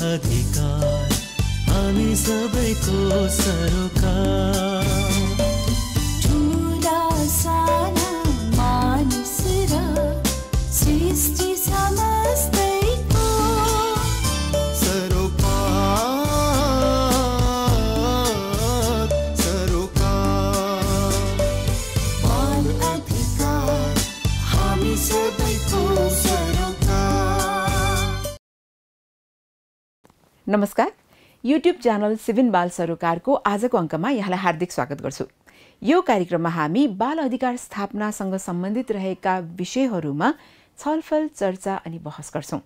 अधिकार हामी सबैको सरोकार नमस्कार युट्युब च्यानल सिभिन बाल सरोकारको आजको अङ्कमा यहाँलाई हार्दिक स्वागत गर्छु यो कार्यक्रममा हामी बाल अधिकार स्थापनासँग सम्बन्धित रहेका विषयहरूमा छलफल चर्चा अनि बहस गर्छौँ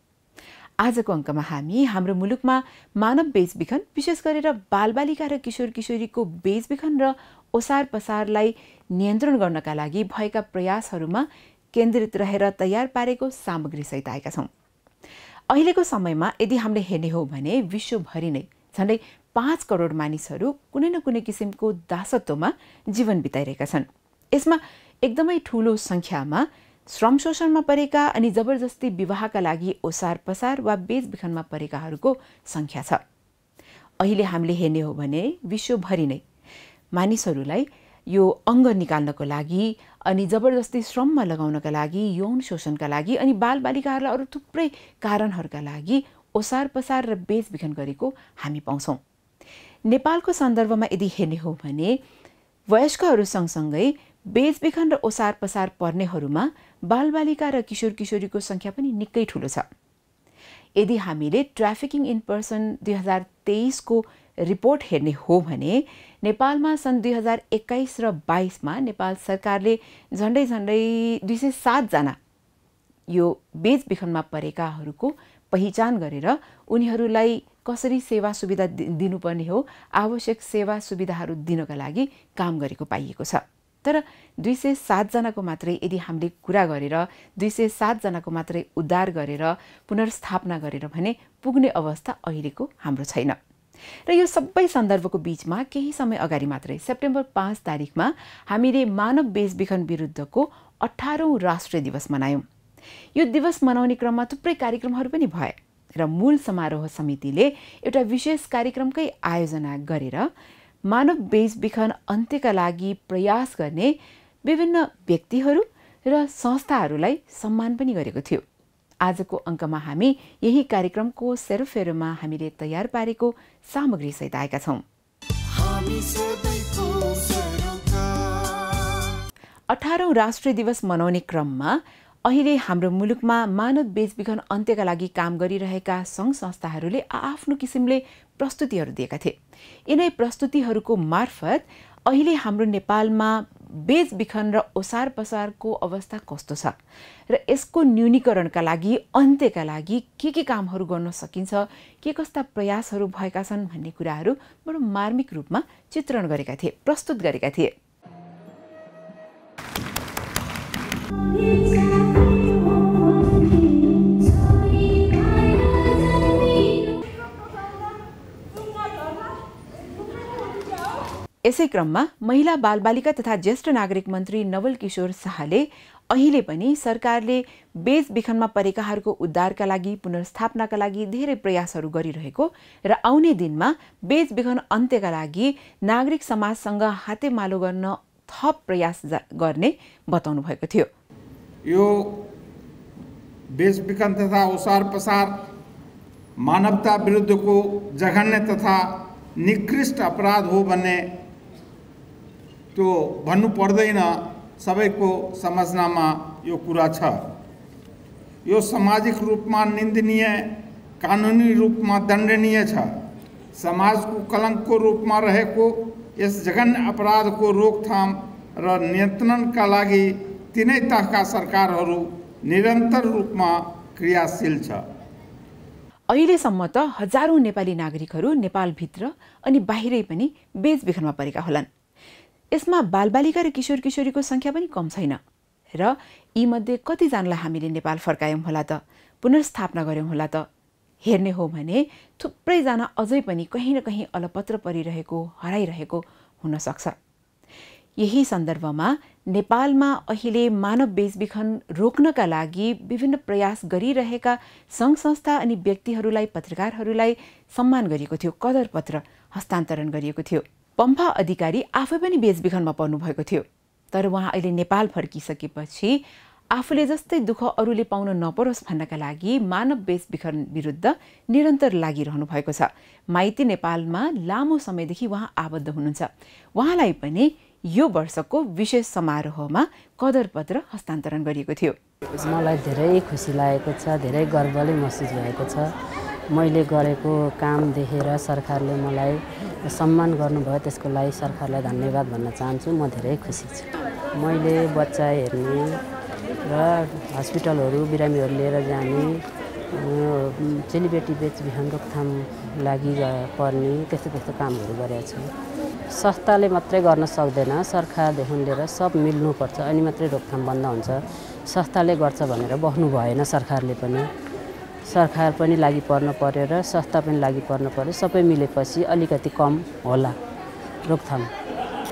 आजको अङ्कमा हामी हाम्रो मुलुकमा मानव बेचबिखन विशेष गरेर बालबालिका र किशोर किशोरीको बेचबिखन र ओसार पसारलाई नियन्त्रण गर्नका लागि भएका प्रयासहरूमा केन्द्रित रहेर तयार पारेको सामग्रीसहित आएका छौँ अहिलेको समयमा यदि हामीले हेर्ने हो भने विश्वभरि नै झन्डै पाँच करोड मानिसहरू कुनै न कुनै किसिमको दासत्वमा जीवन बिताइरहेका छन् यसमा एकदमै ठुलो सङ्ख्यामा श्रम शोषणमा परेका अनि जबरजस्ती विवाहका लागि ओसार पसार वा बेचबिखनमा परेकाहरूको सङ्ख्या छ अहिले हामीले हेर्ने हो भने विश्वभरि नै मानिसहरूलाई यो अङ्ग निकाल्नको लागि अनि जबरजस्ती श्रममा लगाउनका लागि यौन शोषणका लागि अनि बालबालिकाहरूलाई अरू थुप्रै कारणहरूका लागि ओसार पसार र बेचबिखन गरेको हामी पाउँछौँ नेपालको सन्दर्भमा यदि हेर्ने हो भने वयस्कहरू सँगसँगै बेचबिखन र ओसार पसार पर्नेहरूमा बालबालिका र किशोर किशोरीको सङ्ख्या पनि निकै ठुलो छ यदि हामीले ट्राफिकिङ इन पर्सन दुई हजार तेइसको रिपोर्ट हेर्ने हो भने नेपालमा सन् दुई हजार एक्काइस र बाइसमा नेपाल सरकारले झन्डै झन्डै दुई सय सातजना यो बेचबिखनमा परेकाहरूको पहिचान गरेर उनीहरूलाई कसरी सेवा सुविधा दिनुपर्ने हो आवश्यक सेवा सुविधाहरू दिनका लागि काम गरेको पाइएको छ तर दुई सय सातजनाको मात्रै यदि हामीले कुरा गरेर दुई सय सातजनाको मात्रै उद्धार गरेर पुनर्स्थापना गरेर भने पुग्ने अवस्था अहिलेको हाम्रो छैन र यो सबै सन्दर्भको बीचमा केही समय अगाडि मात्रै सेप्टेम्बर पाँच तारिकमा हामीले मानव बेचबिखन विरुद्धको अठारौँ राष्ट्रिय दिवस मनायौँ यो दिवस मनाउने क्रममा थुप्रै कार्यक्रमहरू पनि भए र मूल समारोह समितिले एउटा विशेष कार्यक्रमकै आयोजना गरेर मानव बेचबिखन अन्त्यका लागि प्रयास गर्ने विभिन्न व्यक्तिहरू र संस्थाहरूलाई सम्मान पनि गरेको थियो आजको अङ्कमा हामी यही कार्यक्रमको सेरोफेरोमा हामीले तयार पारेको सामग्री सहित आएका छौँ अठारौँ राष्ट्रिय दिवस मनाउने क्रममा अहिले हाम्रो मुलुकमा मानव बेचबिखन अन्त्यका लागि काम गरिरहेका सङ्घ संस्थाहरूले आआफ्नो किसिमले प्रस्तुतिहरू दिएका थिए यिनै प्रस्तुतिहरूको मार्फत अहिले हाम्रो नेपालमा बेचबिखन र ओसार पसारको अवस्था कस्तो छ र यसको न्यूनीकरणका लागि अन्त्यका लागि के के कामहरू गर्न सकिन्छ के कस्ता प्रयासहरू भएका छन् भन्ने कुराहरू बडो मार्मिक रूपमा चित्रण गरेका थिए प्रस्तुत गरेका थिए यसै क्रममा महिला बालबालिका तथा ज्येष्ठ नागरिक मन्त्री नवल किशोर शाहले अहिले पनि सरकारले बेच परेकाहरूको उद्धारका लागि पुनर्स्थापनाका लागि धेरै प्रयासहरू गरिरहेको र आउने दिनमा बेच अन्त्यका लागि नागरिक समाजसँग हातेमालो गर्न थप प्रयास गर्ने बताउनु भएको थियो यो बेचबिखन तथा ओसार पसार मानवता विरुद्धको जघन्य तथा निकृष्ट अपराध हो भन्ने त्यो भन्नु पर्दैन सबैको समझनामा यो कुरा छ यो सामाजिक रूपमा निन्दनीय कानुनी रूपमा दण्डनीय छ समाजको कलङ्कको रूपमा रहेको यस जघन्य अपराधको रोकथाम र नियन्त्रणका लागि तिनै तहका सरकारहरू निरन्तर रूपमा क्रियाशील छ अहिलेसम्म त हजारौँ नेपाली नागरिकहरू नेपालभित्र अनि बाहिरै पनि बेचबिखनमा परेका होलान् यसमा बालबालिका र किशोर किशोरीको सङ्ख्या पनि कम छैन र यीमध्ये कतिजनालाई हामीले नेपाल फर्कायौँ होला त पुनर्स्थापना गऱ्यौँ होला त हेर्ने हो भने थुप्रैजना अझै पनि कहीँ न कहीँ अलपत्र परिरहेको हराइरहेको हुनसक्छ यही सन्दर्भमा नेपालमा अहिले मानव बेचबिखन रोक्नका लागि विभिन्न प्रयास गरिरहेका सङ्घ संस्था अनि व्यक्तिहरूलाई पत्रकारहरूलाई सम्मान गरिएको थियो कदरपत्र हस्तान्तरण गरिएको थियो पम्फा अधिकारी आफै पनि बेचबिखनमा पर्नुभएको थियो तर उहाँ अहिले नेपाल फर्किसकेपछि आफूले जस्तै दुःख अरूले पाउन नपरोस् भन्नका लागि मानव बेचबिखन विरुद्ध निरन्तर लागिरहनु भएको छ माइती नेपालमा लामो समयदेखि उहाँ आबद्ध हुनुहुन्छ उहाँलाई पनि यो वर्षको विशेष समारोहमा कदरपत्र हस्तान्तरण गरिएको थियो मलाई धेरै खुसी लागेको छ धेरै गर्वले महसुस भएको छ मैले गरेको काम देखेर सरकारले मलाई सम्मान गर्नुभयो त्यसको लागि सरकारलाई धन्यवाद भन्न चाहन्छु म धेरै खुसी छु मैले बच्चा हेर्ने र हस्पिटलहरू बिरामीहरू लिएर जाने चेलीबेटी बेचबिखन रोकथाम लागि पर्ने त्यस्तो त्यस्तो कामहरू गरेका छु संस्थाले मात्रै गर्न सक्दैन सरकारदेखि लिएर सब मिल्नुपर्छ अनि मात्रै रोकथाम बन्द हुन्छ संस्थाले गर्छ भनेर बस्नु भएन सरकारले पनि सरकार पनि लागि पर्न पऱ्यो र संस्था पनि लागि पर्न पऱ्यो सबै मिलेपछि अलिकति कम होला रोकथाम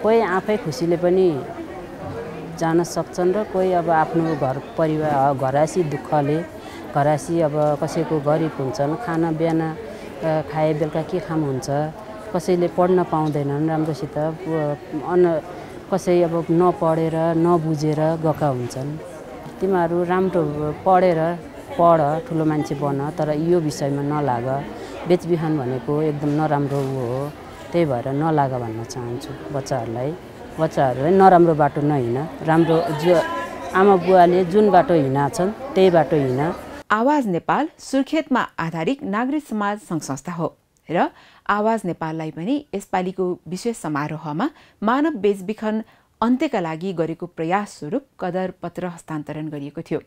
कोही आफै खुसीले पनि जान सक्छन् र कोही अब आफ्नो घर परिवार घरासी दुःखले घरासी अब कसैको गरिब हुन्छन् खाना बिहान खाए बेलुका के खाम हुन्छ कसैले पढ्न पाउँदैनन् राम्रोसित अन कसै अब नपढेर नबुझेर गएका हुन्छन् तिमीहरू राम्रो पढेर पढ ठुलो मान्छे बन तर यो विषयमा नलाग बेचबिहान भनेको एकदम नराम्रो हो त्यही भएर नलाग भन्न चाहन्छु बच्चाहरूलाई बच्चाहरूलाई नराम्रो बाटो नहिँड राम्रो जो आमा बुवाले जुन बाटो हिँडाछन् त्यही बाटो हिँड आवाज नेपाल सुर्खेतमा आधारित नागरिक समाज सङ्घ संस्था हो र आवाज नेपाललाई पनि यसपालिको विशेष समारोहमा मानव बेचबिखन अन्त्यका लागि गरेको प्रयास स्वरूप कदरपत्र हस्तान्तरण गरिएको थियो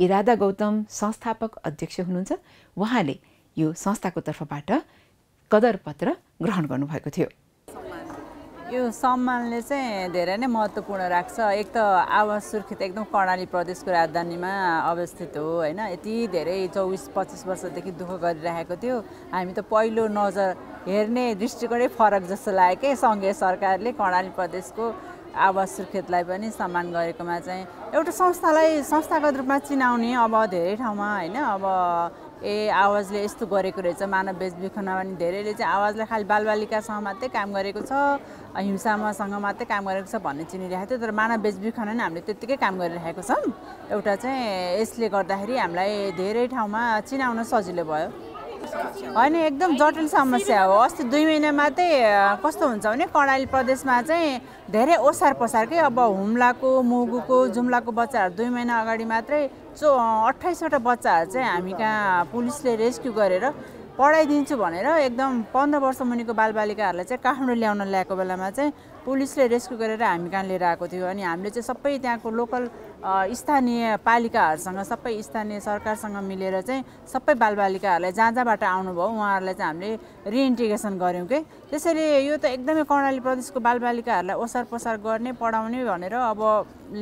इरादा गौतम संस्थापक अध्यक्ष हुनुहुन्छ उहाँले यो संस्थाको तर्फबाट कदरपत्र ग्रहण गर्नुभएको थियो यो सम्मानले चाहिँ धेरै नै महत्त्वपूर्ण राख्छ एक त आवाज सुर्खेत एकदम कर्णाली प्रदेशको राजधानीमा अवस्थित हो होइन यति धेरै चौबिस पच्चिस वर्षदेखि दुःख गरिरहेको थियो हामी त पहिलो नजर हेर्ने दृष्टिकोणै फरक जस्तो लाग्यो क्या सङ्घीय सरकारले कर्णाली प्रदेशको आवास सुर्खेतलाई पनि सम्मान गरेकोमा चाहिँ एउटा संस्थालाई संस्थागत रूपमा चिनाउने अब धेरै ठाउँमा होइन अब ए आवाजले यस्तो गरेको रहेछ मानव बेचबिखनमा पनि धेरैले चाहिँ आवाजलाई खालि बालबालिकासँग मात्रै काम गरेको छ हिंसामासँग मात्रै काम गरेको छ भन्ने चिनिरहेको थियो तर मानव बेचबिखन नै हामीले त्यत्तिकै काम गरिरहेको छौँ एउटा चाहिँ यसले गर्दाखेरि हामीलाई धेरै ठाउँमा चिनाउन सजिलो भयो होइन एकदम जटिल समस्या हो अस्ति दुई महिना मात्रै कस्तो हुन्छ भने कर्णाली प्रदेशमा चाहिँ धेरै ओसार पसारकै अब हुम्लाको मुगुको जुम्लाको बच्चाहरू दुई महिना अगाडि मात्रै चो अठाइसवटा बच्चाहरू चाहिँ हामी कहाँ पुलिसले रेस्क्यु गरेर पढाइदिन्छु भनेर एकदम पन्ध्र वर्ष मुनिको बालबालिकाहरूलाई चाहिँ काठमाडौँ ल्याउन ल्याएको बेलामा चाहिँ पुलिसले रेस्क्यु गरेर हामी कहाँ लिएर आएको थियो अनि हामीले चाहिँ सबै त्यहाँको लोकल स्थानीय पालिकाहरूसँग सबै स्थानीय सरकारसँग मिलेर चाहिँ सबै बालबालिकाहरूलाई जहाँ जहाँबाट आउनुभयो उहाँहरूलाई चाहिँ हामीले रिइन्टिग्रेसन गऱ्यौँ कि त्यसरी यो त एकदमै कर्णाली प्रदेशको बालबालिकाहरूलाई ओसार पोसार गर्ने पढाउने भनेर अब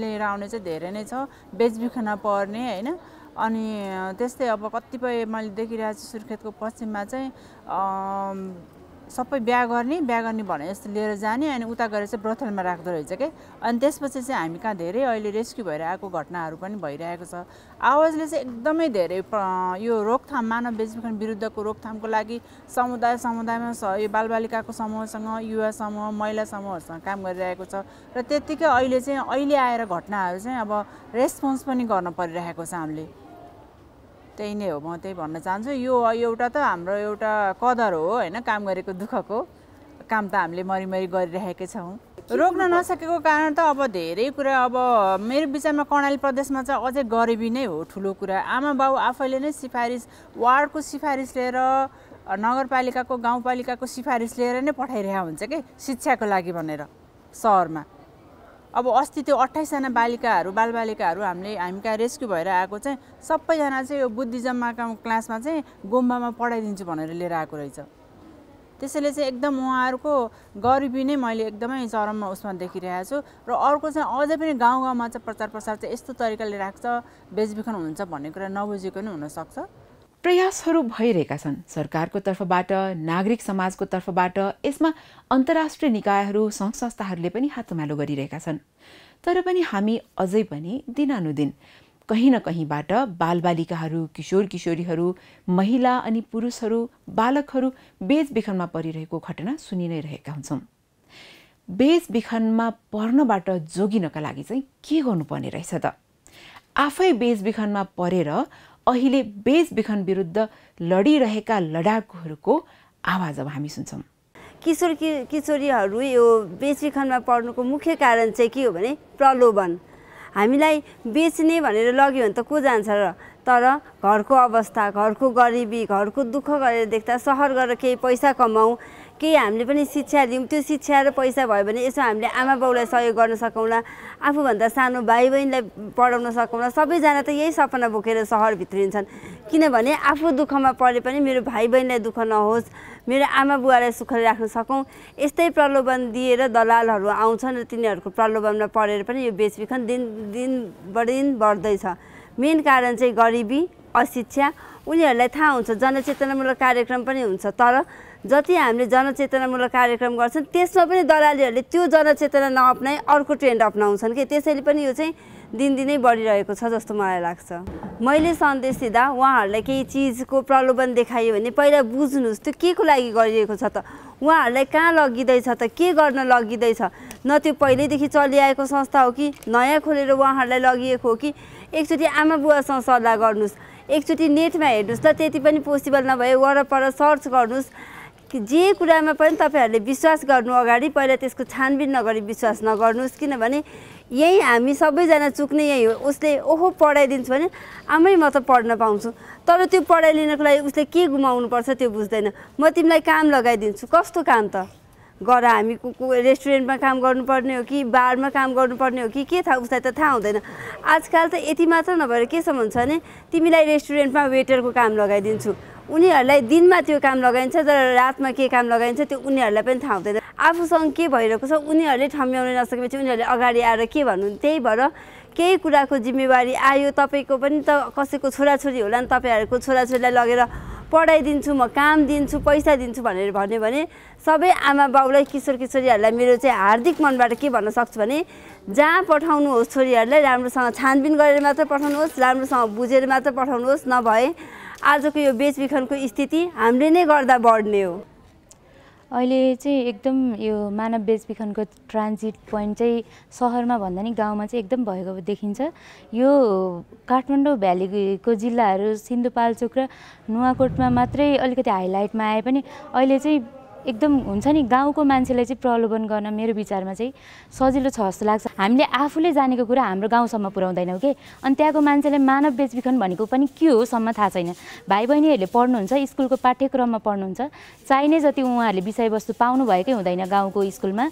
लिएर आउने चाहिँ धेरै नै छ बेचबिखन पर्ने होइन अनि त्यस्तै अब कतिपय मैले देखिरहेको छु सुर्खेतको पश्चिममा चाहिँ सबै बिहा गर्ने बिहा गर्ने भने जस्तो लिएर जाने अनि उता गएर चाहिँ ब्रथलमा राख्दो रहेछ कि अनि त्यसपछि चाहिँ हामी कहाँ धेरै अहिले रेस्क्यु भएर आएको घटनाहरू पनि भइरहेको छ आवाजले चाहिँ एकदमै धेरै यो रोकथाम मानव बेचबिखन विरुद्धको रोकथामको लागि समुदाय समुदायमा यो बालबालिकाको समूहसँग युवा समूह महिला समूहहरूसँग काम गरिरहेको छ र त्यत्तिकै अहिले चाहिँ अहिले आएर घटनाहरू चाहिँ अब रेस्पोन्स पनि गर्न परिरहेको छ हामीले त्यही नै हो म त्यही भन्न चाहन्छु यो एउटा त हाम्रो एउटा कदर हो होइन काम गरेको दुःखको काम त हामीले मरिमरी गरिरहेकै छौँ रोक्न नसकेको कारण त अब धेरै कुरा अब मेरो विचारमा कर्णाली प्रदेशमा चाहिँ अझै गरिबी नै हो ठुलो कुरा आमा बाउ आफैले नै सिफारिस वार्डको सिफारिस लिएर नगरपालिकाको गाउँपालिकाको सिफारिस लिएर नै पठाइरहेको हुन्छ कि शिक्षाको लागि भनेर सहरमा अब अस्ति त्यो अट्ठाइसजना बालिकाहरू बालबालिकाहरू हामीले हामी कहाँ रेस्क्यु भएर आएको चाहिँ सबैजना चाहिँ यो बुद्धिज्ममा क्लासमा चाहिँ गुम्बामा पढाइदिन्छु भनेर लिएर आएको रहेछ त्यसैले चाहिँ एकदम उहाँहरूको गरिबी नै मैले एकदमै चरममा उसमा देखिरहेको छु र अर्को चाहिँ अझै पनि गाउँ गाउँमा चाहिँ प्रचार प्रसार चाहिँ यस्तो तरिकाले राख्छ बेचबिखन हुन्छ भन्ने कुरा नबुझेको नै हुनसक्छ प्रयासहरू भइरहेका छन् सरकारको तर्फबाट नागरिक समाजको तर्फबाट यसमा अन्तर्राष्ट्रिय निकायहरू सङ्घ संस्थाहरूले पनि हातमालो गरिरहेका छन् तर पनि हामी अझै पनि दिनानुदिन कहीँ न कहीँबाट बालबालिकाहरू किशोर किशोरीहरू महिला अनि पुरुषहरू बालकहरू बेचबिखनमा परिरहेको घटना सुनि नै रहेका हुन्छौँ बेचबिखनमा पर्नबाट जोगिनका लागि चाहिँ के गर्नुपर्ने रहेछ त आफै बेचबिखनमा परेर अहिले बेचबिखन विरुद्ध लडिरहेका लडाकुहरूको आवाज अब हामी सुन्छौँ किशोर कि किशोरीहरू यो बेचबिखनमा पढ्नुको मुख्य कारण चाहिँ के हो भने प्रलोभन हामीलाई बेच्ने भनेर लग्यो भने त को जान्छ र तर घरको अवस्था घरको गरिबी घरको दुःख गरेर देख्दा सहर गएर केही पैसा कमाऊ केही हामीले पनि शिक्षा दिउँ त्यो शिक्षा र पैसा भयो भने यसो हामीले आमा बाउलाई सहयोग गर्न सकौँला आफूभन्दा सानो भाइ बहिनीलाई पढाउन सकौँला सबैजना त यही सपना बोकेर सहर भित्रिन्छन् किनभने आफू दुःखमा परे पनि मेरो भाइ बहिनीलाई दुःख नहोस् मेरो आमा बुवालाई सुखले राख्न सकौँ यस्तै प्रलोभन दिएर दलालहरू आउँछन् र तिनीहरूको प्रलोभनमा परेर पनि यो बेचबिखन दिन दिन बढिन बढ्दैछ मेन कारण चाहिँ गरिबी अशिक्षा उनीहरूलाई थाहा हुन्छ जनचेतनामूलक कार्यक्रम पनि हुन्छ तर जति हामीले जनचेतनामूलक कार्यक्रम गर्छन् त्यसमा पनि दलालीहरूले त्यो जनचेतना नअप्नाइ अर्को ट्रेन्ड अप्नाउँछन् कि त्यसैले पनि यो चाहिँ दिनदिनै बढिरहेको छ जस्तो मलाई लाग्छ मैले सन्देश दिँदा उहाँहरूलाई केही चिजको प्रलोभन देखायो भने पहिला बुझ्नुहोस् त्यो के को लागि गरिएको छ त उहाँहरूलाई कहाँ लगिँदैछ त के गर्न लगिँदैछ न त्यो पहिल्यैदेखि चलिआएको संस्था हो कि नयाँ खोलेर उहाँहरूलाई लगिएको हो कि एकचोटि आमा बुवासँग सल्लाह गर्नुहोस् एकचोटि नेटमा हेर्नुहोस् त त्यति पनि पोसिबल नभए वरपर सर्च गर्नुहोस् कि जे कुरामा पनि तपाईँहरूले विश्वास गर्नु अगाडि पहिला त्यसको छानबिन नगरी विश्वास नगर्नुहोस् किनभने यहीँ हामी सबैजना चुक्ने यही हो उसले ओहो पढाइदिन्छु भने आमै म त पढ्न पाउँछु तर त्यो पढाइ लिनको लागि उसले के पर्छ त्यो बुझ्दैन म तिमीलाई काम लगाइदिन्छु कस्तो काम त गएर हामी रेस्टुरेन्टमा काम गर्नुपर्ने हो कि बारमा काम गर्नुपर्ने हो कि के थाहा उसलाई त थाहा हुँदैन आजकल त यति मात्र नभएर केसम्म हुन्छ भने तिमीलाई रेस्टुरेन्टमा वेटरको काम लगाइदिन्छु उनीहरूलाई दिनमा त्यो काम लगाइन्छ तर रातमा के काम लगाइन्छ त्यो उनीहरूलाई पनि थाहा हुँदैन आफूसँग के भइरहेको छ उनीहरूले ठम्ब्याउन नसकेपछि उनीहरूले अगाडि आएर के भन्नु त्यही भएर केही कुराको जिम्मेवारी आयो तपाईँको पनि त कसैको छोराछोरी होला नि तपाईँहरूको छोराछोरीलाई लगेर पढाइदिन्छु म काम दिन्छु पैसा दिन्छु भनेर भन्यो भने सबै आमा बाउलाई किशोर किशोरीहरूलाई मेरो चाहिँ हार्दिक मनबाट के भन्न सक्छु भने जहाँ पठाउनुहोस् छोरीहरूलाई राम्रोसँग छानबिन गरेर मात्र पठाउनुहोस् राम्रोसँग बुझेर मात्र पठाउनुहोस् नभए आजको यो बेचबिखनको स्थिति हामीले नै गर्दा बढ्ने हो अहिले चाहिँ एकदम यो मानव बेचबिखनको ट्रान्जिट पोइन्ट चाहिँ सहरमा भन्दा नि गाउँमा चाहिँ एकदम भएको देखिन्छ यो काठमाडौँ भ्यालीको जिल्लाहरू सिन्धुपाल्चोक र नुवाकोटमा मात्रै अलिकति हाइलाइटमा आए पनि अहिले चाहिँ एकदम हुन्छ नि गाउँको मान्छेलाई चाहिँ प्रलोभन गर्न मेरो विचारमा चाहिँ सजिलो छ जस्तो लाग्छ हामीले आफूले जानेको कुरा हाम्रो गाउँसम्म पुऱ्याउँदैनौँ कि अनि त्यहाँको मान्छेलाई मानव बेचबिखन भनेको पनि के होसम्म थाहा छैन भाइ बहिनीहरूले पढ्नुहुन्छ स्कुलको पाठ्यक्रममा पढ्नुहुन्छ चाहिने जति उहाँहरूले विषयवस्तु पाउनु भएकै हुँदैन गाउँको स्कुलमा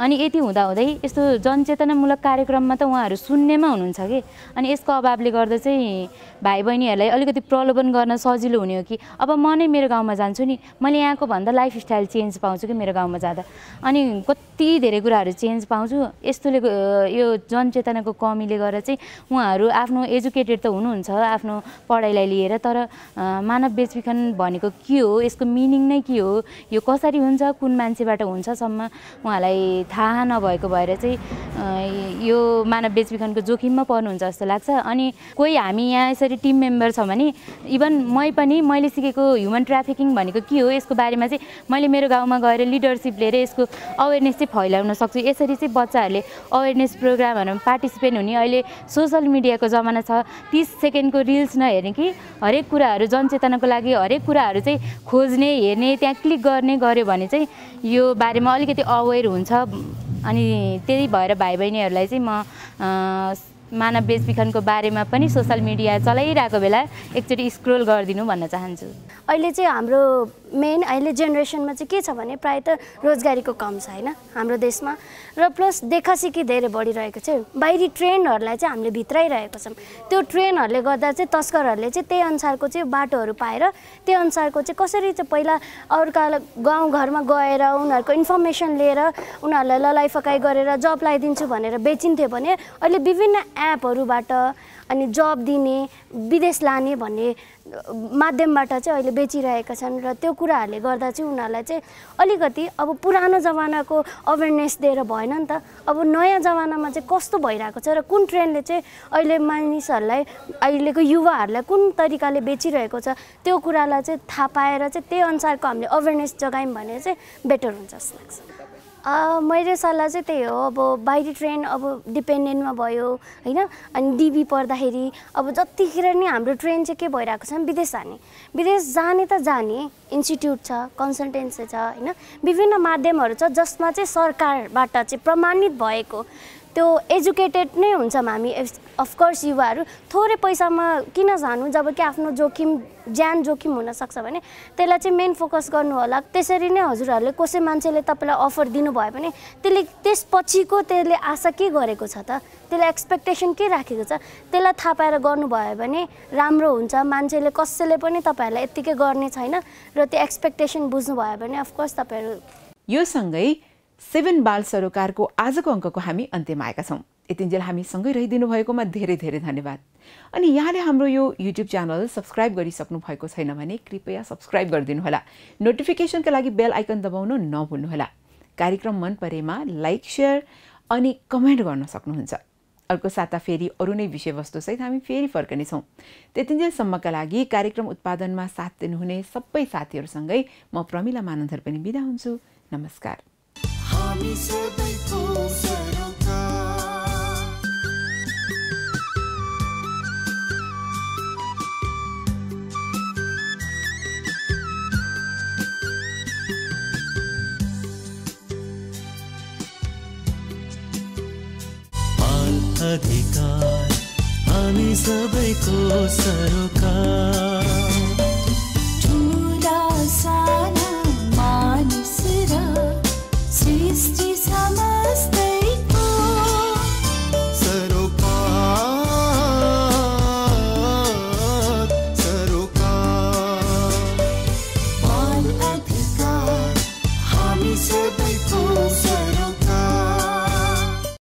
अनि यति हुँदाहुँदै यस्तो जनचेतनामूलक कार्यक्रममा त उहाँहरू सुन्नेमा हुनुहुन्छ कि अनि यसको अभावले गर्दा चाहिँ भाइ बहिनीहरूलाई अलिकति प्रलोभन गर्न सजिलो हुने हो कि अब म नै मेरो गाउँमा जान्छु नि मैले यहाँको भन्दा लाइफस्टाइल चेन्ज पाउँछु कि मेरो गाउँमा जाँदा अनि कति धेरै कुराहरू चेन्ज पाउँछु यस्तोले यो जनचेतनाको कमीले गर्दा चाहिँ उहाँहरू आफ्नो एजुकेटेड त हुनुहुन्छ आफ्नो पढाइलाई लिएर तर मानव बेचबिखन भनेको के हो यसको मिनिङ नै के हो यो कसरी हुन्छ कुन मान्छेबाट हुन्छसम्म उहाँलाई थाहा नभएको भएर चाहिँ यो मानव बेचबिखनको जोखिममा पर्नुहुन्छ जस्तो लाग्छ अनि कोही हामी यहाँ यसरी टिम मेम्बर छ भने इभन मै पनि मैले सिकेको ह्युमन ट्राफिकिङ भनेको के हो यसको बारेमा चाहिँ मैले मेरो मेरो गाउँमा गएर लिडरसिप लिएर यसको अवेरनेस चाहिँ फैलाउन सक्छु यसरी चाहिँ बच्चाहरूले अवेरनेस प्रोग्रामहरूमा पार्टिसिपेट हुने अहिले सोसल मिडियाको जमाना छ तिस सेकेन्डको रिल्स नहेर्ने कि हरेक कुराहरू जनचेतनाको लागि हरेक कुराहरू चाहिँ खोज्ने हेर्ने त्यहाँ क्लिक गर्ने गर्यो भने चाहिँ यो बारेमा अलिकति अवेर हुन्छ अनि त्यही भएर भाइ बहिनीहरूलाई चाहिँ म मानव बेचबिखनको बारेमा पनि सोसल मिडिया चलाइरहेको बेला एकचोटि स्क्रोल गरिदिनु भन्न चाहन्छु अहिले चाहिँ हाम्रो मेन अहिले जेनेरेसनमा चाहिँ के छ भने प्रायः त रोजगारीको कम छ होइन हाम्रो देशमा र प्लस देखासिकी धेरै बढिरहेको छ बाहिरी ट्रेन्डहरूलाई चाहिँ हामीले भित्राइरहेको छौँ त्यो ट्रेनहरूले गर्दा चाहिँ तस्करहरूले चाहिँ त्यही अनुसारको चाहिँ बाटोहरू पाएर त्यही अनुसारको चाहिँ कसरी चाहिँ पहिला अर्का गाउँघरमा गएर उनीहरूको इन्फर्मेसन लिएर उनीहरूलाई ललाइफकाइ गरेर जब लगाइदिन्छु भनेर बेचिन्थ्यो भने अहिले विभिन्न एपहरूबाट अनि जब दिने विदेश लाने भन्ने माध्यमबाट चाहिँ अहिले बेचिरहेका छन् र त्यो कुराहरूले गर्दा चाहिँ उनीहरूलाई चाहिँ अलिकति अब पुरानो जमानाको अवेरनेस दिएर भएन नि त अब नयाँ जमानामा चाहिँ कस्तो भइरहेको छ र कुन ट्रेन्डले चाहिँ अहिले मानिसहरूलाई अहिलेको युवाहरूलाई कुन तरिकाले बेचिरहेको छ त्यो कुरालाई चाहिँ थाहा पाएर चाहिँ त्यही अनुसारको हामीले अवेरनेस जगायौँ भने चाहिँ बेटर हुन्छ जस्तो लाग्छ मैले सल्लाह चाहिँ त्यही हो अब बाहिरी ट्रेन अब डिपेन्डेन्टमा भयो होइन अनि डिबी पर्दाखेरि अब जतिखेर नै हाम्रो ट्रेन चाहिँ के भइरहेको छ विदेश जाने विदेश जाने त जाने इन्स्टिट्युट छ कन्सल्टेन्सी छ होइन विभिन्न माध्यमहरू छ जसमा चाहिँ सरकारबाट चाहिँ प्रमाणित भएको त्यो एजुकेटेड नै हुन्छौँ हामी अफकोर्स युवाहरू थोरै पैसामा किन जानु जब कि आफ्नो जोखिम ज्यान जोखिम हुनसक्छ भने त्यसलाई चाहिँ मेन फोकस गर्नु होला त्यसरी नै हजुरहरूले कसै मान्छेले तपाईँलाई अफर दिनुभयो भने त्यसले त्यसपछिको त्यसले आशा के गरेको छ त त्यसलाई एक्सपेक्टेसन के राखेको छ त्यसलाई थाहा पाएर गर्नुभयो भने राम्रो हुन्छ मान्छेले कसैले पनि तपाईँहरूलाई यत्तिकै गर्ने छैन र त्यो एक्सपेक्टेसन बुझ्नुभयो भने अफकोर्स तपाईँहरू यो सँगै सेभेन बाल सरोकारको आजको अङ्कको हामी अन्त्यमा आएका छौँ यतिन्जेल हामी सँगै रहिदिनु भएकोमा धेरै धेरै धन्यवाद अनि यहाँले हाम्रो यो युट्युब च्यानल सब्सक्राइब गरिसक्नु भएको छैन भने कृपया सब्सक्राइब गरिदिनुहोला नोटिफिकेसनका लागि बेल आइकन दबाउन नभुल्नुहोला कार्यक्रम मन परेमा लाइक सेयर अनि कमेन्ट गर्न सक्नुहुन्छ अर्को साता फेरि अरू नै विषयवस्तुसहित हामी फेरि फर्कनेछौँ त्यतिन्जेलसम्मका लागि कार्यक्रम उत्पादनमा साथ दिनुहुने सबै साथीहरूसँगै म प्रमिला मानन्धर पनि बिदा हुन्छु नमस्कार अधिकार हामी सबैको सरोकार